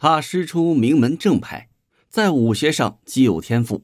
他师出名门正派，在武学上极有天赋，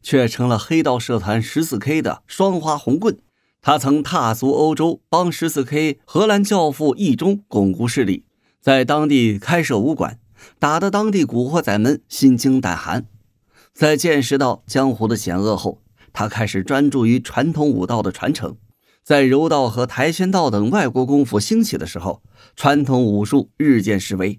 却成了黑道社团十四 K 的双花红棍。他曾踏足欧洲，帮十四 K 荷兰教父易中巩固势力，在当地开设武馆，打得当地古惑仔们心惊胆寒。在见识到江湖的险恶后，他开始专注于传统武道的传承。在柔道和跆拳道等外国功夫兴起的时候，传统武术日渐式微。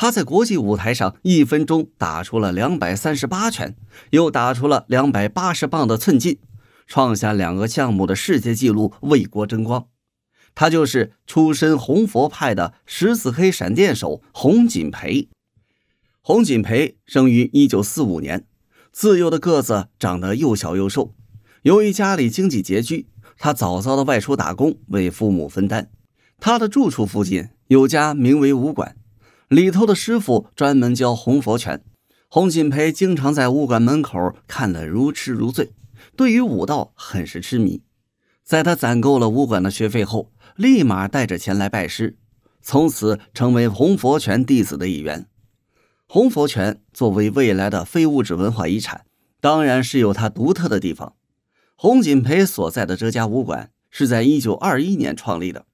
他在国际舞台上一分钟打出了两百三十八拳，又打出了两百八十磅的寸劲，创下两个项目的世界纪录，为国争光。他就是出身红佛派的十四黑闪电手洪锦培。洪锦培生于一九四五年，自幼的个子长得又小又瘦，由于家里经济拮据，他早早的外出打工为父母分担。他的住处附近有家名为武馆。里头的师傅专门教洪佛拳，洪锦培经常在武馆门口看得如痴如醉，对于武道很是痴迷。在他攒够了武馆的学费后，立马带着钱来拜师，从此成为洪佛拳弟子的一员。洪佛拳作为未来的非物质文化遗产，当然是有它独特的地方。洪锦培所在的这家武馆是在一九二一年创立的，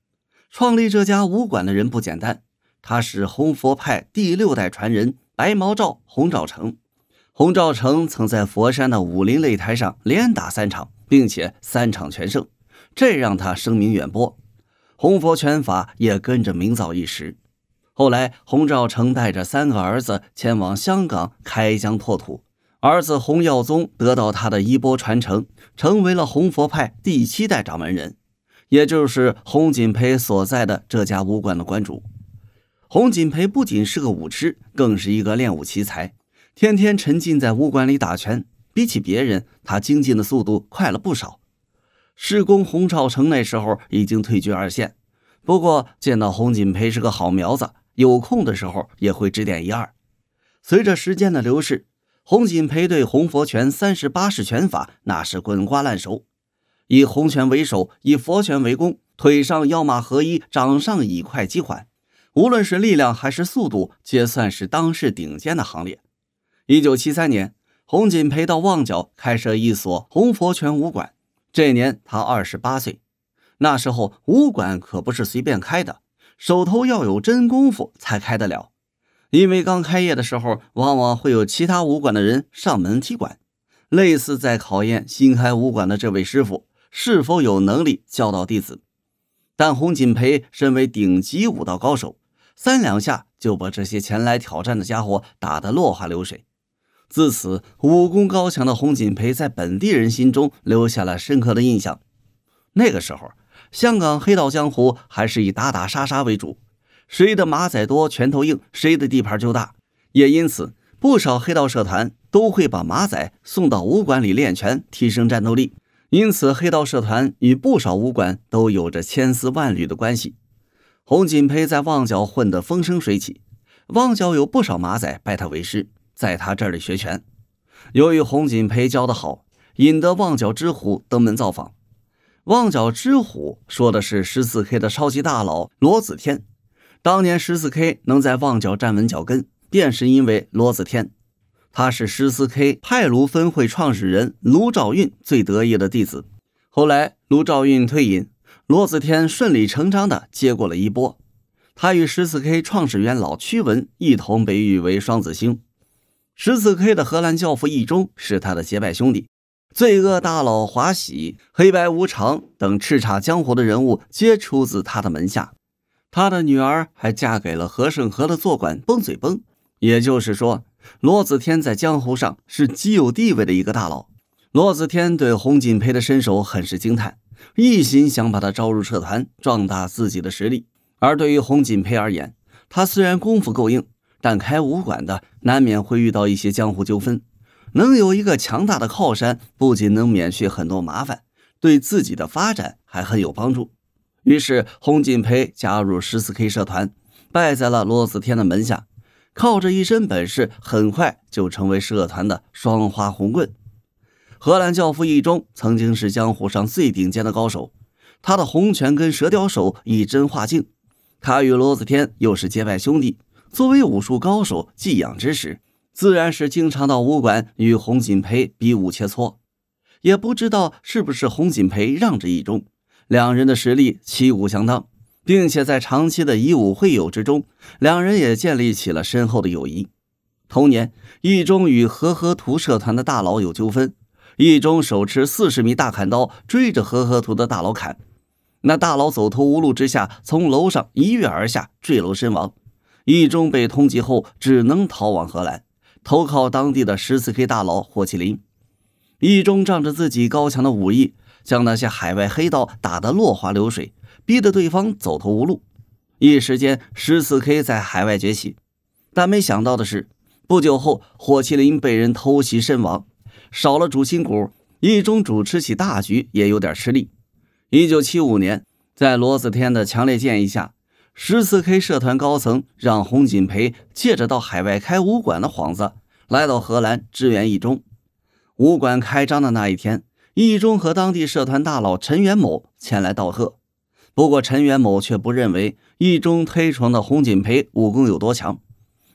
创立这家武馆的人不简单。他是红佛派第六代传人白毛赵洪兆成。洪兆成曾在佛山的武林擂台上连打三场，并且三场全胜，这让他声名远播，红佛拳法也跟着名噪一时。后来，洪兆成带着三个儿子前往香港开疆拓土，儿子洪耀宗得到他的衣钵传承，成为了红佛派第七代掌门人，也就是洪锦培所在的这家武馆的馆主。洪锦培不仅是个武痴，更是一个练武奇才，天天沉浸在武馆里打拳。比起别人，他精进的速度快了不少。师公洪少成那时候已经退居二线，不过见到洪锦培是个好苗子，有空的时候也会指点一二。随着时间的流逝，洪锦培对洪佛拳三十八式拳法那是滚瓜烂熟，以洪拳为首，以佛拳为攻，腿上腰马合一，掌上以快击缓。无论是力量还是速度，皆算是当世顶尖的行列。一九七三年，洪锦培到旺角开设一所洪佛拳武馆。这年他二十八岁。那时候武馆可不是随便开的，手头要有真功夫才开得了。因为刚开业的时候，往往会有其他武馆的人上门踢馆，类似在考验新开武馆的这位师傅是否有能力教导弟子。但洪锦培身为顶级武道高手。三两下就把这些前来挑战的家伙打得落花流水。自此，武功高强的洪锦培在本地人心中留下了深刻的印象。那个时候，香港黑道江湖还是以打打杀杀为主，谁的马仔多、拳头硬，谁的地盘就大。也因此，不少黑道社团都会把马仔送到武馆里练拳，提升战斗力。因此，黑道社团与不少武馆都有着千丝万缕的关系。洪锦培在旺角混得风生水起，旺角有不少马仔拜他为师，在他这里学拳。由于洪锦培教得好，引得旺角之虎登门造访。旺角之虎说的是十四 K 的超级大佬罗子天。当年十四 K 能在旺角站稳脚跟，便是因为罗子天。他是十四 K 派卢分会创始人卢兆运最得意的弟子。后来卢兆运退隐。罗子天顺理成章地接过了衣钵，他与十四 K 创始元老屈文一同被誉为双子星。十四 K 的荷兰教父易中是他的结拜兄弟，罪恶大佬华喜、黑白无常等叱咤江湖的人物皆出自他的门下。他的女儿还嫁给了何胜和的坐馆崩嘴崩。也就是说，罗子天在江湖上是极有地位的一个大佬。罗子天对洪锦培的身手很是惊叹。一心想把他招入社团，壮大自己的实力。而对于洪锦培而言，他虽然功夫够硬，但开武馆的难免会遇到一些江湖纠纷。能有一个强大的靠山，不仅能免去很多麻烦，对自己的发展还很有帮助。于是，洪锦培加入十四 K 社团，拜在了罗子天的门下，靠着一身本事，很快就成为社团的双花红棍。荷兰教父一中曾经是江湖上最顶尖的高手，他的红拳跟蛇雕手以真化境。他与罗子天又是结拜兄弟。作为武术高手寄养之时，自然是经常到武馆与洪锦培比武切磋。也不知道是不是洪锦培让着一中，两人的实力旗鼓相当，并且在长期的以武会友之中，两人也建立起了深厚的友谊。同年，一中与和合图社团的大佬有纠纷。一中手持四十米大砍刀追着和荷图的大佬砍，那大佬走投无路之下，从楼上一跃而下，坠楼身亡。一中被通缉后，只能逃往荷兰，投靠当地的十四 K 大佬霍麒麟。一中仗着自己高强的武艺，将那些海外黑道打得落花流水，逼得对方走投无路。一时间，十四 K 在海外崛起。但没想到的是，不久后，霍麒麟被人偷袭身亡。少了主心骨，一中主持起大局也有点吃力。一九七五年，在罗子天的强烈建议下，十四 K 社团高层让洪锦培借着到海外开武馆的幌子，来到荷兰支援一中。武馆开张的那一天，一中和当地社团大佬陈元某前来道贺。不过，陈元某却不认为一中推崇的洪锦培武功有多强，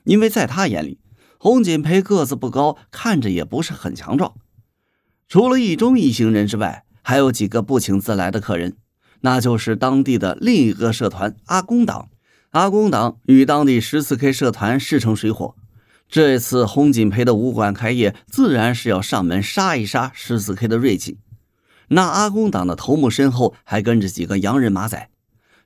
因为在他眼里。洪锦培个子不高，看着也不是很强壮。除了易中一行人之外，还有几个不请自来的客人，那就是当地的另一个社团——阿公党。阿公党与当地十四 K 社团势成水火。这次洪锦培的武馆开业，自然是要上门杀一杀十四 K 的锐气。那阿公党的头目身后还跟着几个洋人马仔，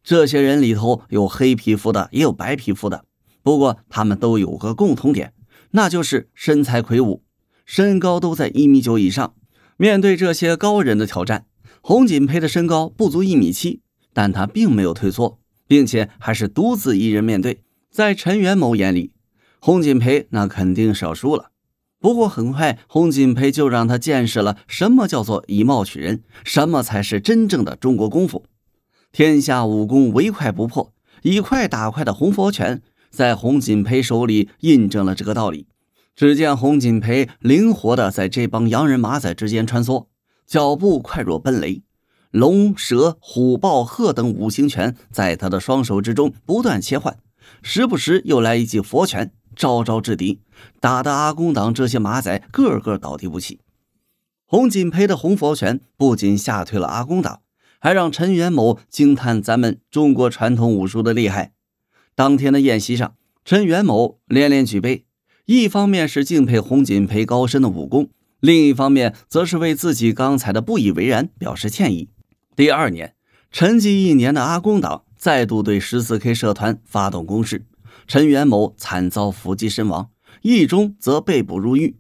这些人里头有黑皮肤的，也有白皮肤的，不过他们都有个共同点。那就是身材魁梧，身高都在一米九以上。面对这些高人的挑战，洪锦培的身高不足一米七，但他并没有退缩，并且还是独自一人面对。在陈元谋眼里，洪锦培那肯定少输了。不过很快，洪锦培就让他见识了什么叫做以貌取人，什么才是真正的中国功夫。天下武功，唯快不破，以快打快的洪佛拳。在洪锦培手里印证了这个道理。只见洪锦培灵活的在这帮洋人马仔之间穿梭，脚步快若奔雷，龙蛇虎豹鹤等五行拳在他的双手之中不断切换，时不时又来一记佛拳，招招制敌，打得阿公党这些马仔个个倒地不起。洪锦培的洪佛拳不仅吓退了阿公党，还让陈元谋惊叹咱们中国传统武术的厉害。当天的宴席上，陈元某连连举杯，一方面是敬佩洪锦培高深的武功，另一方面则是为自己刚才的不以为然表示歉意。第二年，沉寂一年的阿公党再度对十四 K 社团发动攻势，陈元某惨遭伏击身亡，易中则被捕入狱。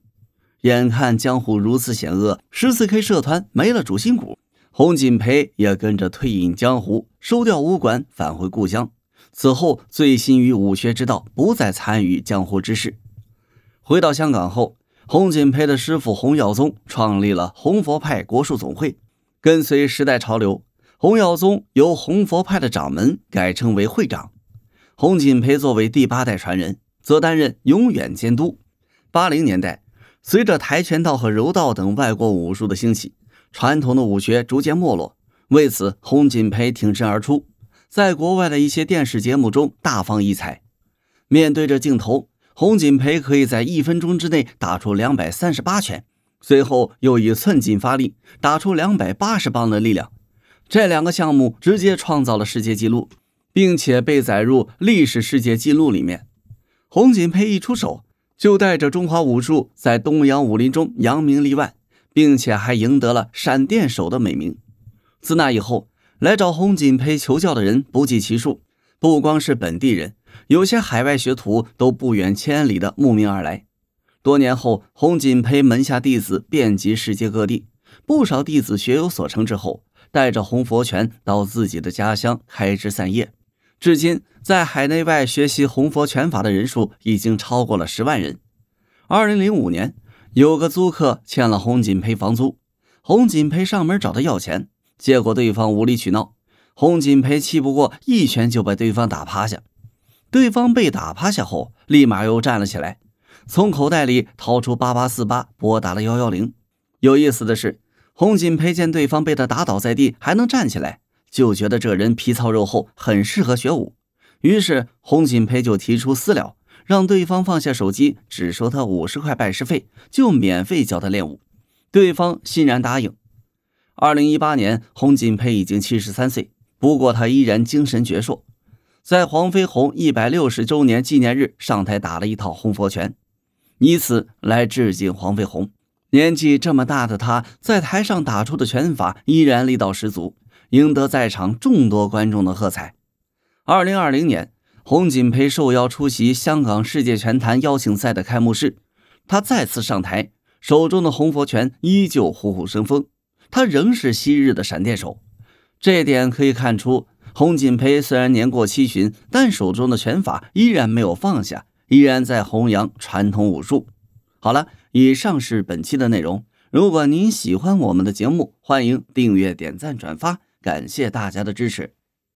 眼看江湖如此险恶，十四 K 社团没了主心骨，洪锦培也跟着退隐江湖，收掉武馆，返回故乡。此后，醉心于武学之道，不再参与江湖之事。回到香港后，洪锦培的师傅洪耀宗创立了洪佛派国术总会。跟随时代潮流，洪耀宗由洪佛派的掌门改称为会长，洪锦培作为第八代传人，则担任永远监督。八零年代，随着跆拳道和柔道等外国武术的兴起，传统的武学逐渐没落。为此，洪锦培挺身而出。在国外的一些电视节目中大放异彩，面对着镜头，洪锦培可以在一分钟之内打出两百三十八拳，随后又以寸劲发力打出两百八十磅的力量，这两个项目直接创造了世界纪录，并且被载入历史世界纪录里面。洪锦培一出手就带着中华武术在东洋武林中扬名立万，并且还赢得了“闪电手”的美名。自那以后。来找洪锦培求教的人不计其数，不光是本地人，有些海外学徒都不远千里的慕名而来。多年后，洪锦培门下弟子遍及世界各地，不少弟子学有所成之后，带着洪佛拳到自己的家乡开枝散叶。至今，在海内外学习洪佛拳法的人数已经超过了十万人。二零零五年，有个租客欠了洪锦培房租，洪锦培上门找他要钱。结果对方无理取闹，洪锦培气不过，一拳就把对方打趴下。对方被打趴下后，立马又站了起来，从口袋里掏出八八四八，拨打了幺幺零。有意思的是，洪锦培见对方被他打倒在地还能站起来，就觉得这人皮糙肉厚，很适合学武。于是洪锦培就提出私了，让对方放下手机，只收他五十块拜师费，就免费教他练武。对方欣然答应。二零一八年，洪锦培已经七十三岁，不过他依然精神矍铄，在黄飞鸿一百六十周年纪念日上台打了一套洪佛拳，以此来致敬黄飞鸿。年纪这么大的他，在台上打出的拳法依然力道十足，赢得在场众多观众的喝彩。二零二零年，洪锦培受邀出席香港世界拳坛邀请赛的开幕式，他再次上台，手中的洪佛拳依旧虎虎生风。他仍是昔日的闪电手，这点可以看出。洪锦培虽然年过七旬，但手中的拳法依然没有放下，依然在弘扬传统武术。好了，以上是本期的内容。如果您喜欢我们的节目，欢迎订阅、点赞、转发，感谢大家的支持。